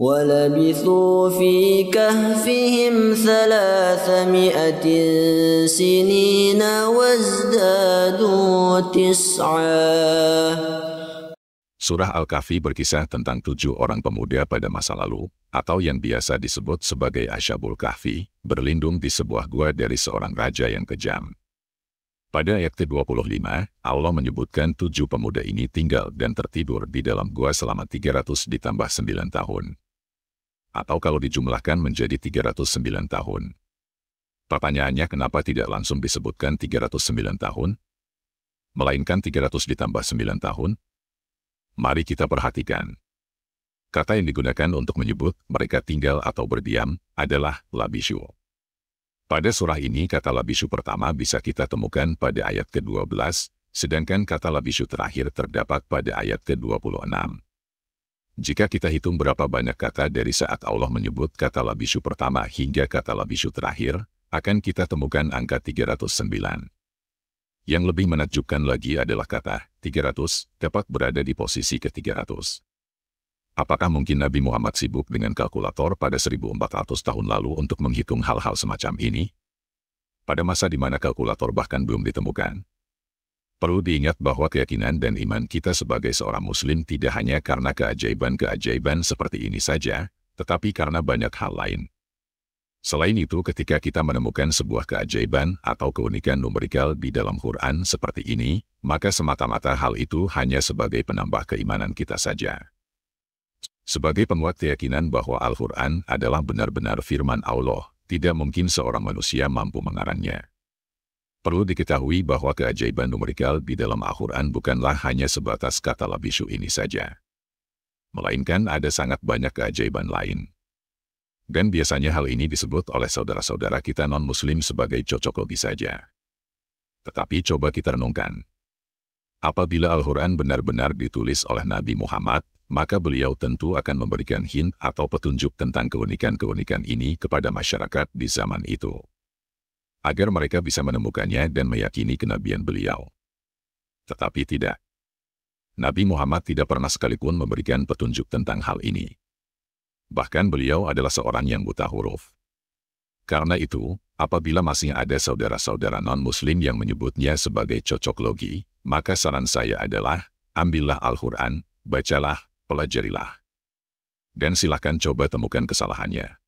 ولبثوا في كهفهم ثلاثمائة سنين وازدادوا تسعا Surah Al-Kahfi berkisah tentang tujuh orang pemuda pada masa lalu, atau yang biasa disebut sebagai ashabul Kahfi, berlindung di sebuah gua dari seorang raja yang kejam. Pada ayat ke-25, Allah menyebutkan tujuh pemuda ini tinggal dan tertidur di dalam gua selama 300 ditambah 9 tahun. Atau kalau dijumlahkan menjadi 309 tahun. Pertanyaannya kenapa tidak langsung disebutkan 309 tahun? Melainkan 300 ditambah 9 tahun? Mari kita perhatikan. Kata yang digunakan untuk menyebut mereka tinggal atau berdiam adalah labisyu. Pada surah ini kata labisu pertama bisa kita temukan pada ayat ke-12, sedangkan kata labisu terakhir terdapat pada ayat ke-26. Jika kita hitung berapa banyak kata dari saat Allah menyebut kata labisu pertama hingga kata labisu terakhir, akan kita temukan angka 309. Yang lebih menakjubkan lagi adalah kata 300 dapat berada di posisi ke-300. Apakah mungkin Nabi Muhammad sibuk dengan kalkulator pada 1400 tahun lalu untuk menghitung hal-hal semacam ini? Pada masa di mana kalkulator bahkan belum ditemukan. Perlu diingat bahwa keyakinan dan iman kita sebagai seorang muslim tidak hanya karena keajaiban-keajaiban seperti ini saja, tetapi karena banyak hal lain. Selain itu, ketika kita menemukan sebuah keajaiban atau keunikan numerikal di dalam Quran seperti ini, maka semata-mata hal itu hanya sebagai penambah keimanan kita saja. Sebagai penguat keyakinan bahwa Al-Quran adalah benar-benar firman Allah, tidak mungkin seorang manusia mampu mengarangnya. Perlu diketahui bahwa keajaiban numerikal di dalam Al-Quran bukanlah hanya sebatas kata labisu ini saja. Melainkan ada sangat banyak keajaiban lain. Dan biasanya hal ini disebut oleh saudara-saudara kita non-muslim sebagai cocoklogi saja. Tetapi coba kita renungkan. Apabila Al-Quran benar-benar ditulis oleh Nabi Muhammad, maka beliau tentu akan memberikan hint atau petunjuk tentang keunikan-keunikan ini kepada masyarakat di zaman itu. Agar mereka bisa menemukannya dan meyakini kenabian beliau. Tetapi tidak. Nabi Muhammad tidak pernah sekalipun memberikan petunjuk tentang hal ini. Bahkan beliau adalah seorang yang buta huruf. Karena itu, apabila masih ada saudara-saudara non-muslim yang menyebutnya sebagai cocok logi, maka saran saya adalah, ambillah Al-Quran, bacalah, pelajarilah. Dan silakan coba temukan kesalahannya.